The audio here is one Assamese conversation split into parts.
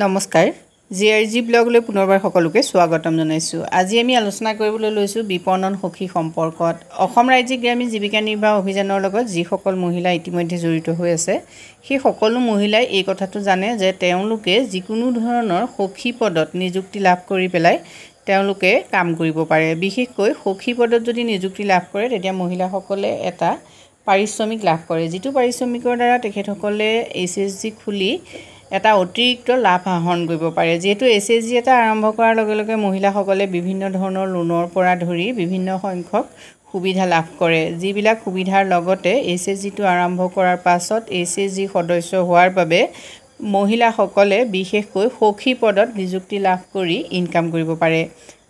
নমস্কাৰ জি আৰ জি ব্লগলৈ পুনৰবাৰ সকলোকে স্বাগতম জনাইছোঁ আজি আমি আলোচনা কৰিবলৈ লৈছোঁ বিপণন সখী সম্পৰ্কত অসম ৰাজ্যিক গ্ৰামীণ জীৱিকা নিৰ্বাহ অভিযানৰ লগত যিসকল মহিলা ইতিমধ্যে জড়িত হৈ আছে সেই সকলো মহিলাই এই কথাটো জানে যে তেওঁলোকে যিকোনো ধৰণৰ সখী পদত নিযুক্তি লাভ কৰি পেলাই তেওঁলোকে কাম কৰিব পাৰে বিশেষকৈ সখী পদত যদি নিযুক্তি লাভ কৰে তেতিয়া মহিলাসকলে এটা পাৰিশ্ৰমিক লাভ কৰে যিটো পাৰিশ্ৰমিকৰ দ্বাৰা তেখেতসকলে এইচ এছ জি খুলি এটা অতিৰিক্ত লাভ আহৰণ কৰিব পাৰে যিহেতু এছ এছ জি এটা আৰম্ভ কৰাৰ লগে লগে মহিলাসকলে বিভিন্ন ধৰণৰ লোনৰ পৰা ধৰি বিভিন্ন সংখ্যক সুবিধা লাভ কৰে যিবিলাক সুবিধাৰ লগতে এছ এছ জিটো আৰম্ভ কৰাৰ পাছত এছ এছ জি সদস্য হোৱাৰ বাবে মহিলাসকলে বিশেষকৈ সখী পদত নিযুক্তি লাভ কৰি ইনকাম কৰিব পাৰে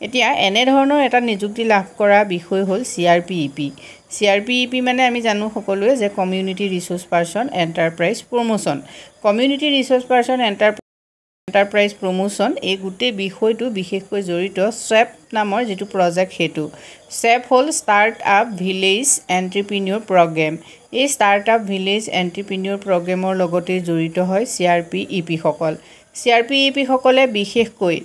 এতিয়া এনেধৰণৰ এটা নিযুক্তি লাভ কৰা বিষয় হ'ল C R P E P C R P E P মানে আমি জানো সকলোৱে যে community research person enterprise promotion community research person enter enterprise promotion এই গোটেই বিষয়টো বিশেষকৈ জড়িত চেপ নামৰ যিটো প্ৰজেক্ট সেইটো চেপ হ'ল start up village entrepreneur programme এই ষ্টাৰ্টআপ ভিলেজ এণ্টাৰপ্ৰিনিয়ৰ প্ৰগ্ৰেমৰ লগতে জড়িত হয় C R P E P সকল C R P E P সকলে বিশেষকৈ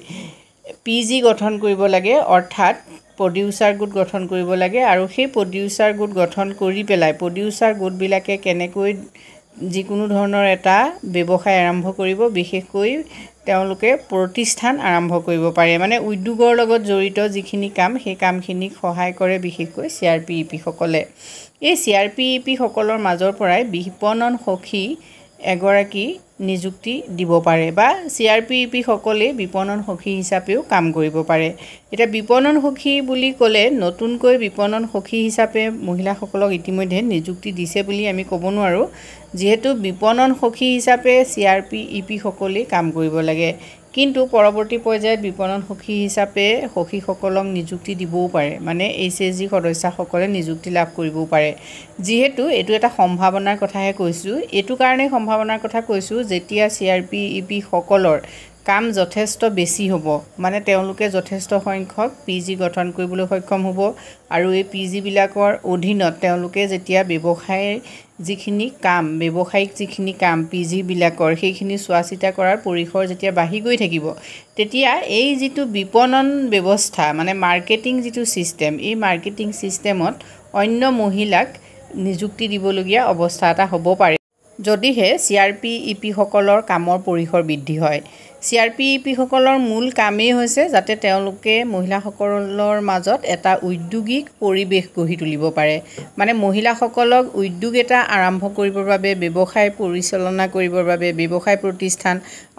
পি জি গঠন কৰিব লাগে অৰ্থাৎ প্ৰডিউচাৰ গোট গঠন কৰিব লাগে আৰু সেই প্ৰডিউচাৰ গোট গঠন কৰি পেলাই প্ৰডিউচাৰ গোটবিলাকে কেনেকৈ যিকোনো ধৰণৰ এটা ব্যৱসায় আৰম্ভ কৰিব বিশেষকৈ তেওঁলোকে প্ৰতিষ্ঠান আৰম্ভ কৰিব পাৰে মানে উদ্যোগৰ লগত জড়িত যিখিনি কাম সেই কামখিনিক সহায় কৰে বিশেষকৈ চি আৰ পি ই পিসকলে এই চি আৰ পি ই পিসকলৰ মাজৰ পৰাই বিপণন সখী এগৰাকী নিযুক্তি দিব পাৰে বা চি আৰ পি ই পিসকলে বিপণন সখী হিচাপেও কাম কৰিব পাৰে এতিয়া বিপণন সখী বুলি ক'লে নতুনকৈ বিপণন সখী হিচাপে মহিলাসকলক ইতিমধ্যে নিযুক্তি দিছে বুলি আমি ক'ব নোৱাৰোঁ যিহেতু বিপণন সখী হিচাপে C R P E P সকলেই কাম কৰিব লাগে কিন্তু পৰৱৰ্তী পৰ্যায়ত বিপণন সখী হিচাপে সখীসকলক নিযুক্তি দিবও পাৰে মানে এইচ এছ জি সদস্যাসকলে নিযুক্তি লাভ কৰিবও পাৰে যিহেতু এইটো এটা সম্ভাৱনাৰ কথাহে কৈছোঁ এইটো কাৰণেই সম্ভাৱনাৰ কথা কৈছোঁ যেতিয়া C R P E P সকলৰ কাম যথেষ্ট বেছি হ'ব মানে তেওঁলোকে যথেষ্ট সংখ্যক পি জি গঠন কৰিবলৈ সক্ষম হ'ব আৰু এই পি জিবিলাকৰ অধীনত তেওঁলোকে যেতিয়া ব্যৱসায়ৰ যিখিনি কাম ব্যৱসায়িক যিখিনি কাম পি জিবিলাকৰ সেইখিনি চোৱা চিতা কৰাৰ পৰিসৰ যেতিয়া বাঢ়ি গৈ থাকিব তেতিয়া এই যিটো বিপণন ব্যৱস্থা মানে মাৰ্কেটিং যিটো ছিষ্টেম এই মাৰ্কেটিং ছিষ্টেমত অন্য মহিলাক নিযুক্তি দিবলগীয়া অৱস্থা এটা হ'ব পাৰে যদিহে C R P E P সকলৰ কামৰ পৰিসৰ বৃদ্ধি হয় C R P E P সকলৰ মূল কামেই হৈছে যাতে তেওঁলোকে মহিলাসকলৰ মাজত এটা উদ্যোগিক পৰিৱেশ গঢ়ি তুলিব পাৰে মানে মহিলাসকলক উদ্যোগ এটা আৰম্ভ কৰিবৰ বাবে ব্যৱসায় পৰিচালনা কৰিবৰ বাবে ব্যৱসায় প্ৰতিষ্ঠান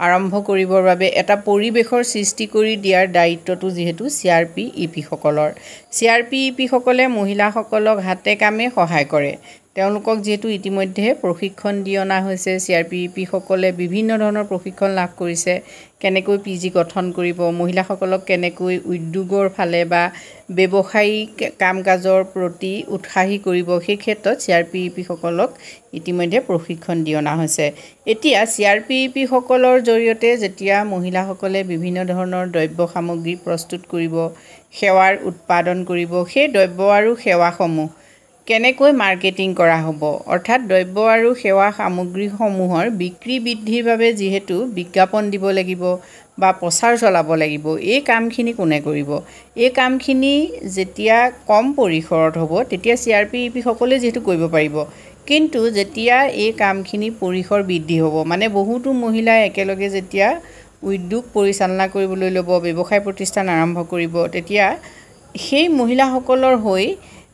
আৰম্ভ কৰিবৰ বাবে এটা পৰিৱেশৰ সৃষ্টি কৰি দিয়াৰ দায়িত্বটো যিহেতু C R P E P সকলৰ C R P E P সকলে মহিলাসকলক হাতে কামে সহায় কৰে তেওঁলোকক যিহেতু ইতিমধ্যে প্ৰশিক্ষণ দি অনা হৈছে C R P E P সকলে বিভিন্ন ধৰণৰ প্ৰশিক্ষণ লাভ কৰিছে কেনেকৈ পি জি গঠন কৰিব মহিলাসকলক কেনেকৈ উদ্যোগৰ ফালে বা ব্যৱসায়িক কাম কাজৰ প্ৰতি উৎসাহী কৰিব সেই ক্ষেত্ৰত C R P E P সকলক ইতিমধ্যে প্ৰশিক্ষণ দি অনা হৈছে এতিয়া C R P E P সকলৰ জৰিয়তে যেতিয়া মহিলাসকলে বিভিন্ন ধৰণৰ দ্ৰব্য সামগ্ৰী প্ৰস্তুত কৰিব সেৱাৰ উৎপাদন কৰিব সেই দ্ৰব্য আৰু সেৱাসমূহ কেনেকৈ মাৰ্কেটিং কৰা হ'ব অৰ্থাৎ দ্ৰব্য আৰু সেৱা সামগ্ৰীসমূহৰ বিক্ৰী বৃদ্ধিৰ বাবে যিহেতু বিজ্ঞাপন দিব লাগিব বা প্ৰচাৰ চলাব লাগিব এই কামখিনি কোনে কৰিব এই কামখিনি যেতিয়া কম পৰিসৰত হ'ব তেতিয়া চি আৰ পি ই পিসকলে যিহেতু কৰিব পাৰিব কিন্তু যেতিয়া এই কামখিনি পৰিসৰ বৃদ্ধি হ'ব মানে বহুতো মহিলাই একেলগে যেতিয়া উদ্যোগ পৰিচালনা কৰিবলৈ ল'ব ব্যৱসায় প্ৰতিষ্ঠান আৰম্ভ কৰিব তেতিয়া সেই মহিলাসকলৰ হৈ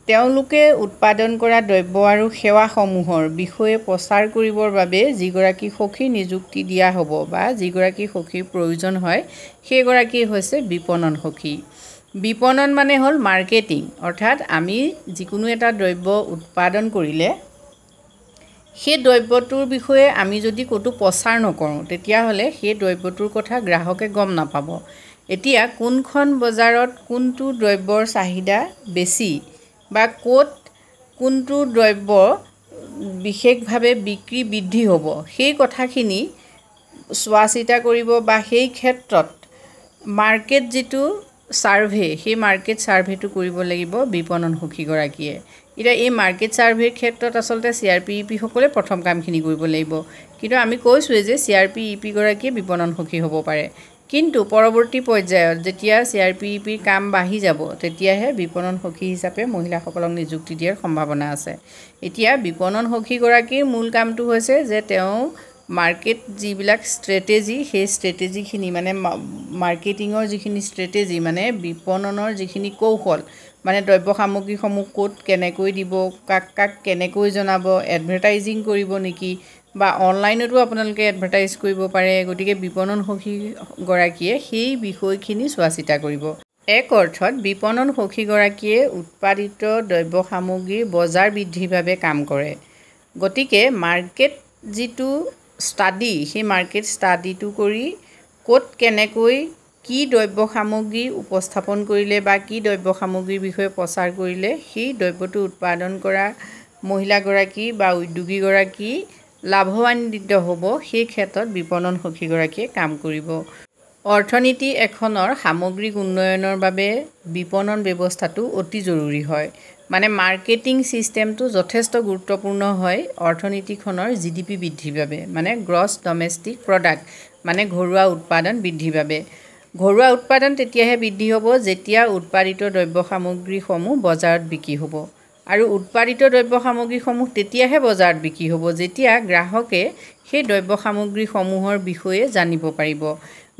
তেওঁলোকে উৎপাদন কৰা দ্ৰব্য আৰু সেৱাসমূহৰ বিষয়ে প্ৰচাৰ কৰিবৰ বাবে যিগৰাকী সখী নিযুক্তি দিয়া হ'ব বা যিগৰাকী সখীৰ প্ৰয়োজন হয় সেইগৰাকী হৈছে বিপণন সখী বিপণন মানে হ'ল মাৰ্কেটিং অৰ্থাৎ আমি যিকোনো এটা দ্ৰব্য উৎপাদন কৰিলে সেই দ্ৰব্যটোৰ বিষয়ে আমি যদি ক'তো প্ৰচাৰ নকৰোঁ তেতিয়াহ'লে সেই দ্ৰব্যটোৰ কথা গ্ৰাহকে গম নাপাব এতিয়া কোনখন বজাৰত কোনটো দ্ৰব্যৰ চাহিদা বেছি বা ক'ত কোনটো দ্ৰব্য বিশেষভাৱে বিক্ৰী বৃদ্ধি হ'ব সেই কথাখিনি চোৱা চিতা কৰিব বা সেই ক্ষেত্ৰত মাৰ্কেট যিটো ছাৰ্ভে সেই মাৰ্কেট ছাৰ্ভেটো কৰিব লাগিব বিপণন সুখীগৰাকীয়ে এতিয়া এই মাৰ্কেট ছাৰ্ভেৰ ক্ষেত্ৰত আচলতে চি আৰ পি ই পিসকলে প্ৰথম কামখিনি কৰিব লাগিব কিন্তু আমি কৈছোঁৱেই যে চি আৰ পি ই পিগৰাকীয়ে বিপণন সুখী হ'ব পাৰে কিন্তু পৰৱৰ্তী পৰ্যায়ত যেতিয়া চি আৰ পি ই পিৰ কাম বাঢ়ি যাব তেতিয়াহে বিপণন সখী হিচাপে মহিলাসকলক নিযুক্তি দিয়াৰ সম্ভাৱনা আছে এতিয়া বিপণন সখীগৰাকীৰ মূল কামটো হৈছে যে তেওঁ মাৰ্কেট যিবিলাক ষ্ট্ৰেটেজি সেই ষ্ট্ৰেটেজিখিনি মানে মাৰ্কেটিঙৰ যিখিনি ষ্ট্ৰেটেজি মানে বিপণনৰ যিখিনি কৌশল মানে দ্ৰব্য সামগ্ৰীসমূহ ক'ত কেনেকৈ দিব কাক কাক কেনেকৈ জনাব এডভাৰটাইজিং কৰিব নেকি বা অনলাইনতো আপোনালোকে এডভাৰটাইজ কৰিব পাৰে গতিকে বিপণন সখীগৰাকীয়ে সেই বিষয়খিনি চোৱা চিতা কৰিব এক অৰ্থত বিপণন সখীগৰাকীয়ে উৎপাদিত দ্ৰব্য সামগ্ৰীৰ বজাৰ বৃদ্ধিৰ বাবে কাম কৰে গতিকে মাৰ্কেট যিটো ষ্টাডি সেই মাৰ্কেট ষ্টাডিটো কৰি ক'ত কেনেকৈ কি দ্ৰব্য সামগ্ৰী উপস্থাপন কৰিলে বা কি দ্ৰব্য সামগ্ৰীৰ বিষয়ে প্ৰচাৰ কৰিলে সেই দ্ৰব্যটো উৎপাদন কৰা মহিলাগৰাকী বা উদ্যোগীগৰাকী লাভৱান্বিত হ'ব সেই ক্ষেত্ৰত বিপণন সখীগৰাকীয়ে কাম কৰিব অৰ্থনীতি এখনৰ সামগ্ৰিক উন্নয়নৰ বাবে বিপণন ব্যৱস্থাটো অতি জৰুৰী হয় মানে মাৰ্কেটিং ছিষ্টেমটো যথেষ্ট গুৰুত্বপূৰ্ণ হয় অৰ্থনীতিখনৰ জি ডি পি বৃদ্ধিৰ বাবে মানে গ্ৰছ ডমেষ্টিক প্ৰডাক্ট মানে ঘৰুৱা উৎপাদন বৃদ্ধিৰ বাবে ঘৰুৱা উৎপাদন তেতিয়াহে বৃদ্ধি হ'ব যেতিয়া উৎপাদিত দ্ৰব্য সামগ্ৰীসমূহ বজাৰত বিক্ৰী হ'ব আৰু উৎপাদিত দ্ৰব্য সামগ্ৰীসমূহ তেতিয়াহে বজাৰত বিক্ৰী হ'ব যেতিয়া গ্ৰাহকে সেই দ্ৰব্য সামগ্ৰীসমূহৰ বিষয়ে জানিব পাৰিব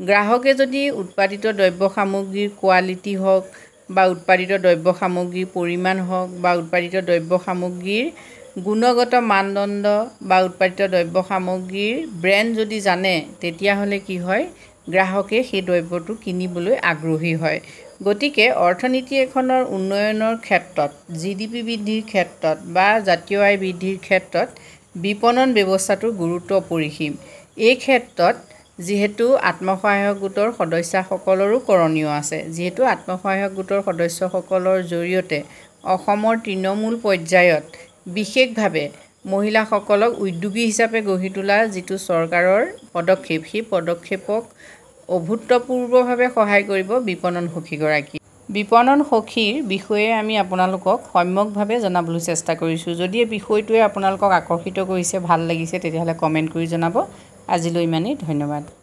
গ্ৰাহকে যদি উৎপাদিত দ্ৰব্য সামগ্ৰীৰ কোৱালিটি হওক বা উৎপাদিত দ্ৰব্য সামগ্ৰীৰ পৰিমাণ হওক বা উৎপাদিত দ্ৰব্য সামগ্ৰীৰ গুণগত মানদণ্ড বা উৎপাদিত দ্ৰব্য সামগ্ৰীৰ ব্ৰেণ্ড যদি জানে তেতিয়াহ'লে কি হয় গ্ৰাহকে সেই দ্ৰব্যটো কিনিবলৈ আগ্ৰহী হয় গতিকে অৰ্থনীতি এখনৰ উন্নয়নৰ ক্ষেত্ৰত জি ডি পি বৃদ্ধিৰ ক্ষেত্ৰত বা জাতীয় আয় বৃদ্ধিৰ ক্ষেত্ৰত বিপণন ব্যৱস্থাটো গুৰুত্ব অপৰিসীম এই ক্ষেত্ৰত যিহেতু আত্মসহায়ক গোটৰ সদস্যাসকলৰো কৰণীয় আছে যিহেতু আত্মসহায়ক গোটৰ সদস্যসকলৰ জৰিয়তে অসমৰ তৃণমূল পৰ্যায়ত বিশেষভাৱে মহিলাসকলক উদ্যোগী হিচাপে গঢ়ি তোলা যিটো চৰকাৰৰ পদক্ষেপ সেই পদক্ষেপক অভূতপূৰ্বভাৱে সহায় কৰিব বিপণন সখীগৰাকী বিপণন সখীৰ বিষয়ে আমি আপোনালোকক সম্যকভাৱে জনাবলৈ চেষ্টা কৰিছোঁ যদি এই বিষয়টোৱে আপোনালোকক আকৰ্ষিত কৰিছে ভাল লাগিছে তেতিয়াহ'লে কমেণ্ট কৰি জনাব আজিলৈ ইমানেই ধন্যবাদ